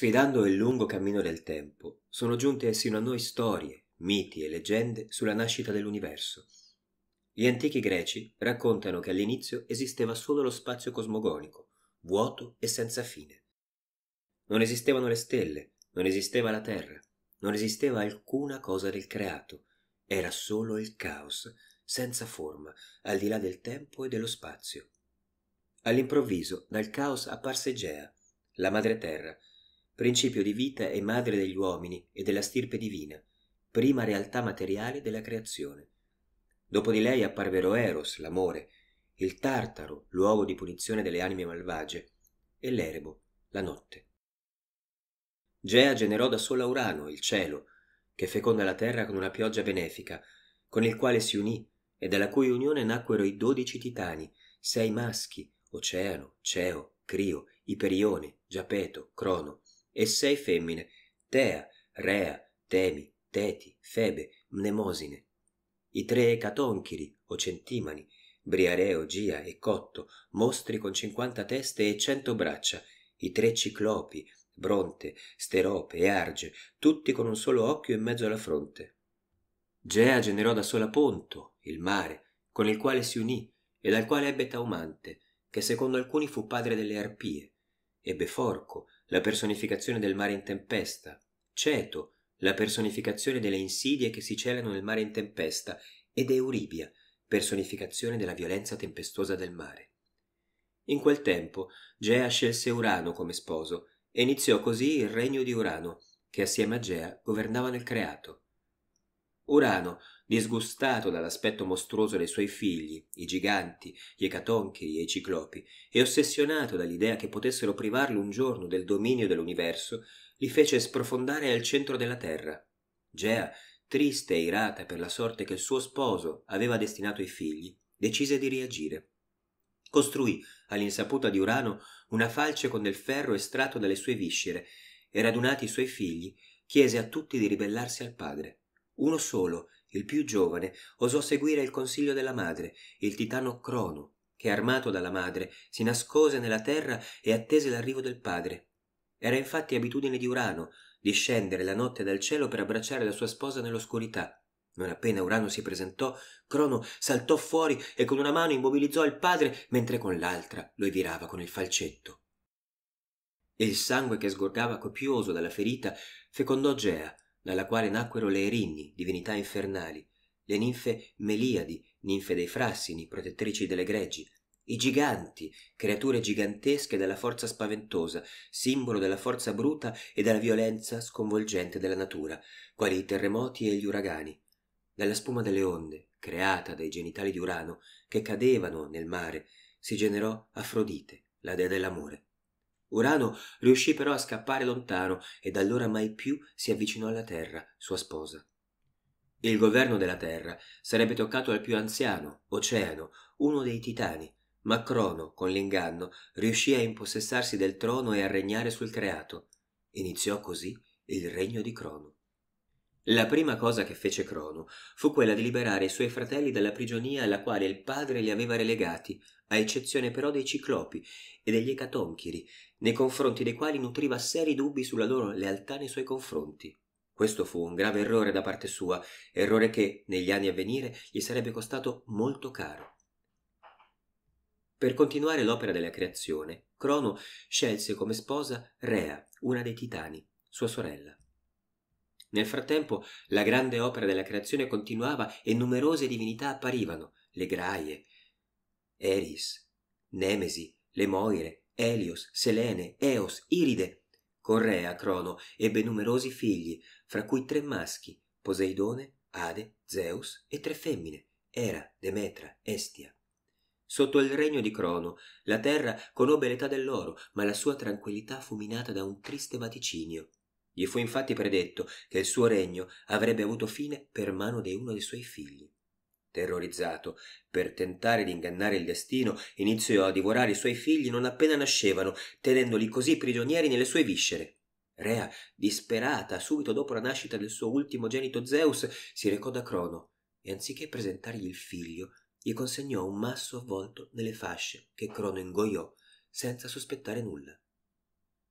Sfidando il lungo cammino del tempo, sono giunte sino a noi storie, miti e leggende sulla nascita dell'universo. Gli antichi greci raccontano che all'inizio esisteva solo lo spazio cosmogonico, vuoto e senza fine. Non esistevano le stelle, non esisteva la terra, non esisteva alcuna cosa del creato, era solo il caos, senza forma, al di là del tempo e dello spazio. All'improvviso, dal caos apparse Gea, la madre terra, principio di vita e madre degli uomini e della stirpe divina, prima realtà materiale della creazione. Dopo di lei apparvero Eros, l'amore, il Tartaro, luogo di punizione delle anime malvagie, e l'Erebo, la notte. Gea generò da sola Urano, il cielo, che feconda la terra con una pioggia benefica, con il quale si unì e dalla cui unione nacquero i dodici titani, sei maschi, Oceano, Ceo, Crio, Iperione, Giapeto, Crono, e sei femmine tea rea temi teti febe mnemosine i tre ecatonchiri o centimani briareo gia e cotto mostri con cinquanta teste e cento braccia i tre ciclopi bronte sterope e arge tutti con un solo occhio in mezzo alla fronte gea generò da sola ponto il mare con il quale si unì e dal quale ebbe taumante che secondo alcuni fu padre delle arpie ebbe forco la personificazione del mare in tempesta, Ceto, la personificazione delle insidie che si celano nel mare in tempesta, ed Euribia, personificazione della violenza tempestosa del mare. In quel tempo Gea scelse Urano come sposo e iniziò così il regno di Urano, che assieme a Gea governava nel creato. Urano disgustato dall'aspetto mostruoso dei suoi figli, i giganti, gli ecatonchi e i ciclopi, e ossessionato dall'idea che potessero privarlo un giorno del dominio dell'universo, li fece sprofondare al centro della terra. Gea, triste e irata per la sorte che il suo sposo aveva destinato ai figli, decise di reagire. Costruì, all'insaputa di Urano, una falce con del ferro estratto dalle sue viscere e radunati i suoi figli, chiese a tutti di ribellarsi al padre. Uno solo, il più giovane, osò seguire il consiglio della madre, il titano Crono, che armato dalla madre si nascose nella terra e attese l'arrivo del padre. Era infatti abitudine di Urano discendere la notte dal cielo per abbracciare la sua sposa nell'oscurità. Non appena Urano si presentò, Crono saltò fuori e con una mano immobilizzò il padre, mentre con l'altra lo virava con il falcetto. Il sangue che sgorgava copioso dalla ferita fecondò Gea, dalla quale nacquero le Erinni, divinità infernali, le ninfe Meliadi, ninfe dei frassini, protettrici delle greggi, i giganti, creature gigantesche dalla forza spaventosa, simbolo della forza bruta e della violenza sconvolgente della natura, quali i terremoti e gli uragani, dalla spuma delle onde, creata dai genitali di Urano, che cadevano nel mare, si generò Afrodite, la dea dell'amore. Urano riuscì però a scappare lontano e da allora mai più si avvicinò alla Terra, sua sposa. Il governo della Terra sarebbe toccato al più anziano, Oceano, uno dei titani, ma Crono, con l'inganno, riuscì a impossessarsi del trono e a regnare sul creato. Iniziò così il regno di Crono. La prima cosa che fece Crono fu quella di liberare i suoi fratelli dalla prigionia alla quale il padre li aveva relegati, a eccezione però dei ciclopi e degli ecatonchiri, nei confronti dei quali nutriva seri dubbi sulla loro lealtà nei suoi confronti. Questo fu un grave errore da parte sua, errore che, negli anni a venire, gli sarebbe costato molto caro. Per continuare l'opera della creazione, Crono scelse come sposa Rea, una dei titani, sua sorella. Nel frattempo la grande opera della creazione continuava e numerose divinità apparivano, le Graie, Eris, Nemesi, le Moire, Elios, Selene, Eos, Iride, Con Rea Crono ebbe numerosi figli, fra cui tre maschi, Poseidone, Ade, Zeus e tre femmine, Era, Demetra, Estia. Sotto il regno di Crono, la terra conobbe l'età dell'oro, ma la sua tranquillità fu minata da un triste vaticinio. Gli fu infatti predetto che il suo regno avrebbe avuto fine per mano di uno dei suoi figli. Terrorizzato, per tentare di ingannare il destino, iniziò a divorare i suoi figli non appena nascevano, tenendoli così prigionieri nelle sue viscere. Rea, disperata, subito dopo la nascita del suo ultimo genito Zeus, si recò da Crono e anziché presentargli il figlio, gli consegnò un masso avvolto nelle fasce che Crono ingoiò senza sospettare nulla.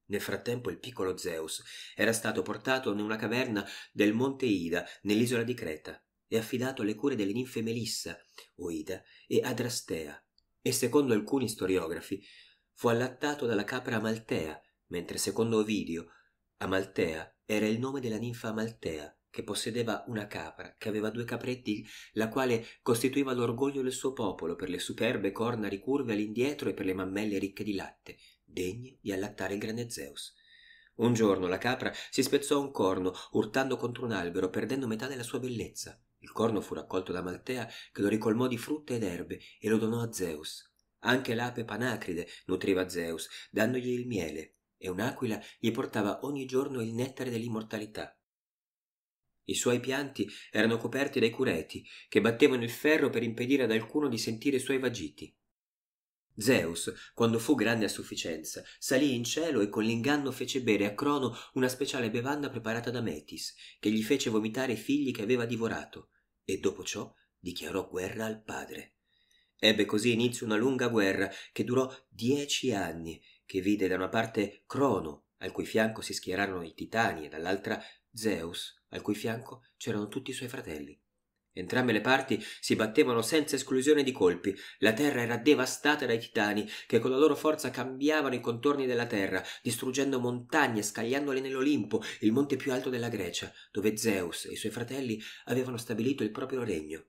Nel frattempo il piccolo Zeus era stato portato in una caverna del monte Ida, nell'isola di Creta, e affidato alle cure delle ninfe Melissa, Oida e Adrastea, e secondo alcuni storiografi fu allattato dalla capra Amaltea, mentre secondo Ovidio Amaltea era il nome della ninfa Amaltea, che possedeva una capra, che aveva due capretti, la quale costituiva l'orgoglio del suo popolo per le superbe corna ricurve all'indietro e per le mammelle ricche di latte, degni di allattare il grande Zeus. Un giorno la capra si spezzò un corno, urtando contro un albero, perdendo metà della sua bellezza. Il corno fu raccolto da Maltea, che lo ricolmò di frutta ed erbe e lo donò a Zeus. Anche l'ape Panacride nutriva Zeus, dandogli il miele, e un'aquila gli portava ogni giorno il nettare dell'immortalità. I suoi pianti erano coperti dai cureti, che battevano il ferro per impedire ad alcuno di sentire i suoi vagiti. Zeus, quando fu grande a sufficienza, salì in cielo e con l'inganno fece bere a Crono una speciale bevanda preparata da Metis, che gli fece vomitare i figli che aveva divorato, e dopo ciò dichiarò guerra al padre. Ebbe così inizio una lunga guerra che durò dieci anni, che vide da una parte Crono, al cui fianco si schierarono i titani, e dall'altra Zeus, al cui fianco c'erano tutti i suoi fratelli. Entrambe le parti si battevano senza esclusione di colpi. La terra era devastata dai titani, che con la loro forza cambiavano i contorni della terra, distruggendo montagne, scagliandole nell'Olimpo, il monte più alto della Grecia, dove Zeus e i suoi fratelli avevano stabilito il proprio regno.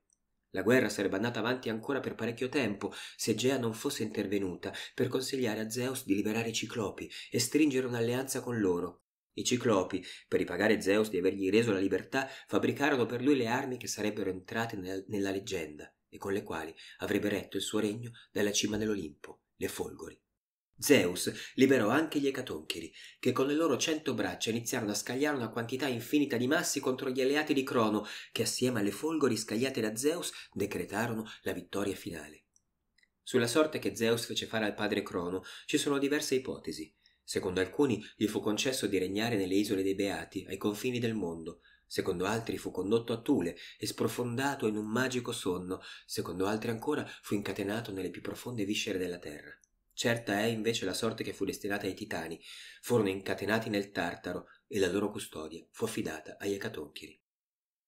La guerra sarebbe andata avanti ancora per parecchio tempo se Gea non fosse intervenuta per consigliare a Zeus di liberare i ciclopi e stringere un'alleanza con loro. I ciclopi, per ripagare Zeus di avergli reso la libertà, fabbricarono per lui le armi che sarebbero entrate nel, nella leggenda e con le quali avrebbe retto il suo regno dalla cima dell'Olimpo, le folgori. Zeus liberò anche gli ecatonchiri, che con le loro cento braccia iniziarono a scagliare una quantità infinita di massi contro gli alleati di Crono, che assieme alle folgori scagliate da Zeus decretarono la vittoria finale. Sulla sorte che Zeus fece fare al padre Crono ci sono diverse ipotesi. Secondo alcuni gli fu concesso di regnare nelle isole dei Beati, ai confini del mondo. Secondo altri fu condotto a Tule e sprofondato in un magico sonno. Secondo altri ancora fu incatenato nelle più profonde viscere della terra. Certa è invece la sorte che fu destinata ai titani. Furono incatenati nel Tartaro e la loro custodia fu affidata agli Ecatonchiri.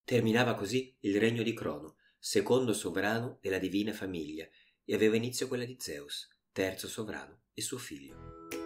Terminava così il regno di Crono, secondo sovrano della divina famiglia, e aveva inizio quella di Zeus, terzo sovrano e suo figlio.